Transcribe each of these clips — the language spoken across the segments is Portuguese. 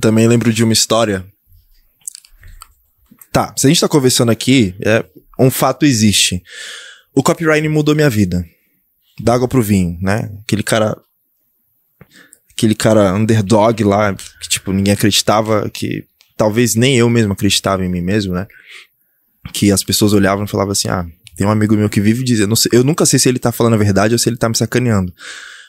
também lembro de uma história. Tá, se a gente tá conversando aqui, é, um fato existe. O copyright mudou minha vida. Da água pro vinho, né? Aquele cara. Aquele cara underdog lá, que, tipo, ninguém acreditava, que talvez nem eu mesmo acreditava em mim mesmo, né? Que as pessoas olhavam e falavam assim: ah, tem um amigo meu que vive dizendo, eu nunca sei se ele tá falando a verdade ou se ele tá me sacaneando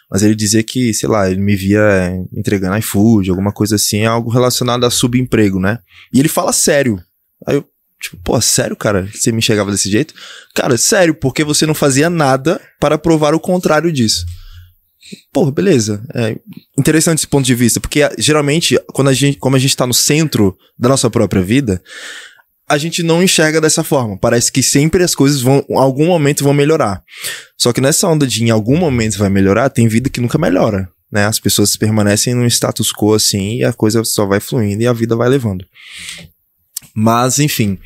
mas ele dizia que, sei lá, ele me via é, entregando iFood, alguma coisa assim, é algo relacionado a subemprego, né? E ele fala sério. Aí eu, tipo, pô, sério, cara? Você me enxergava desse jeito? Cara, sério, porque você não fazia nada para provar o contrário disso. Pô, beleza. É interessante esse ponto de vista, porque geralmente, quando a gente, como a gente está no centro da nossa própria vida, a gente não enxerga dessa forma. Parece que sempre as coisas vão, em algum momento vão melhorar. Só que nessa onda de em algum momento vai melhorar, tem vida que nunca melhora, né? As pessoas permanecem num status quo assim e a coisa só vai fluindo e a vida vai levando. Mas, enfim,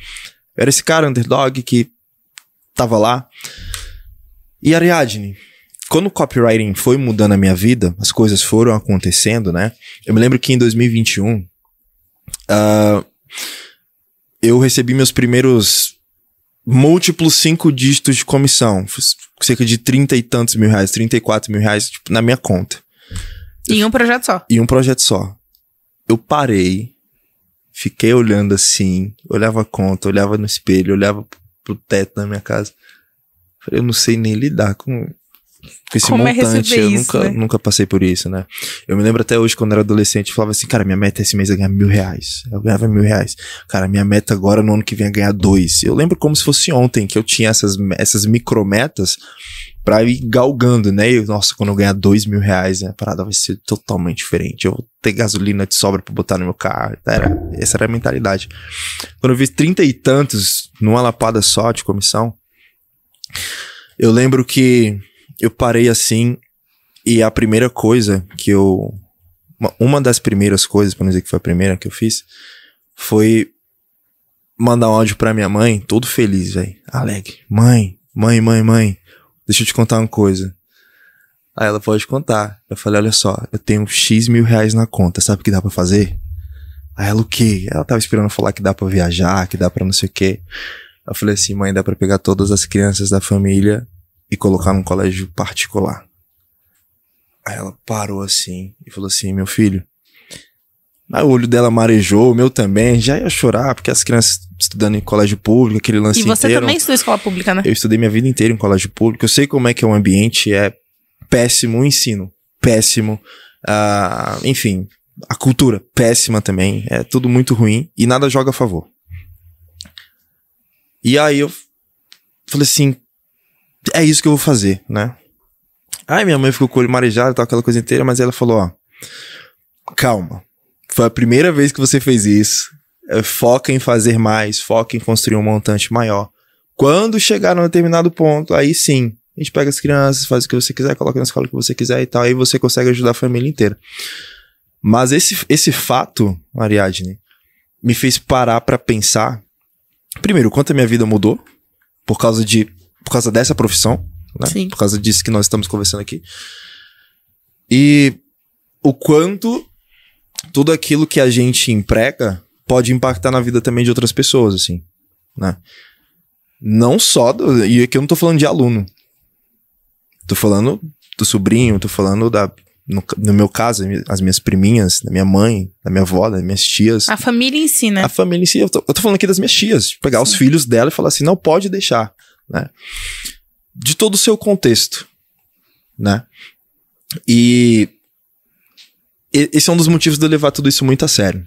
era esse cara underdog que tava lá. E Ariadne, quando o copywriting foi mudando a minha vida, as coisas foram acontecendo, né? Eu me lembro que em 2021, uh, ah, eu recebi meus primeiros múltiplos cinco dígitos de comissão. Cerca de trinta e tantos mil reais, trinta e quatro mil reais tipo, na minha conta. Em um projeto só. Em um projeto só. Eu parei, fiquei olhando assim, olhava a conta, olhava no espelho, olhava pro teto da minha casa. Falei, eu não sei nem lidar com esse Como é montante, é eu isso, nunca, né? nunca passei por isso, né? Eu me lembro até hoje, quando era adolescente, eu falava assim, cara, minha meta esse mês é ganhar mil reais. Eu ganhava mil reais. Cara, minha meta agora, no ano que vem, é ganhar dois. Eu lembro como se fosse ontem, que eu tinha essas, essas micrometas pra ir galgando, né? E, nossa, quando eu ganhar dois mil reais, né, a parada vai ser totalmente diferente. Eu vou ter gasolina de sobra pra botar no meu carro. Era, essa era a mentalidade. Quando eu vi trinta e tantos numa lapada só de comissão, eu lembro que eu parei assim e a primeira coisa que eu. Uma, uma das primeiras coisas, pra não dizer que foi a primeira que eu fiz, foi mandar um áudio pra minha mãe, todo feliz, velho. Alegre. Mãe, mãe, mãe, mãe, deixa eu te contar uma coisa. Aí ela pode contar. Eu falei, olha só, eu tenho X mil reais na conta, sabe o que dá para fazer? Aí ela, o quê? Ela tava esperando falar que dá para viajar, que dá para não sei o quê. Eu falei assim, mãe, dá para pegar todas as crianças da família e colocar num colégio particular. Aí ela parou assim e falou assim: Meu filho. Aí o olho dela marejou, o meu também. Já ia chorar, porque as crianças estudando em colégio público, aquele lance inteiro. E você inteiro, também estudou escola pública, né? Eu estudei minha vida inteira em colégio público. Eu sei como é que é o um ambiente, é péssimo o ensino, péssimo. Uh, enfim, a cultura, péssima também. É tudo muito ruim e nada joga a favor. E aí eu falei assim, é isso que eu vou fazer, né? Aí minha mãe ficou com o olho marejado tal, aquela coisa inteira, mas ela falou, ó, calma, foi a primeira vez que você fez isso, é, foca em fazer mais, foca em construir um montante maior. Quando chegar num determinado ponto, aí sim, a gente pega as crianças, faz o que você quiser, coloca na escola o que você quiser e tal, aí você consegue ajudar a família inteira. Mas esse, esse fato, Ariadne, me fez parar para pensar, primeiro, quanto a minha vida mudou, por causa de por causa dessa profissão, né? Sim. Por causa disso que nós estamos conversando aqui. E o quanto tudo aquilo que a gente emprega pode impactar na vida também de outras pessoas, assim, né? Não só, do, e aqui eu não tô falando de aluno. Tô falando do sobrinho, tô falando da no, no, meu caso, as minhas priminhas, da minha mãe, da minha avó, das minhas tias. A família em si, né? A família em si. Eu tô, eu tô falando aqui das minhas tias. Pegar Sim. os filhos dela e falar assim: não pode deixar né? De todo o seu contexto, né? E esse é um dos motivos de eu levar tudo isso muito a sério.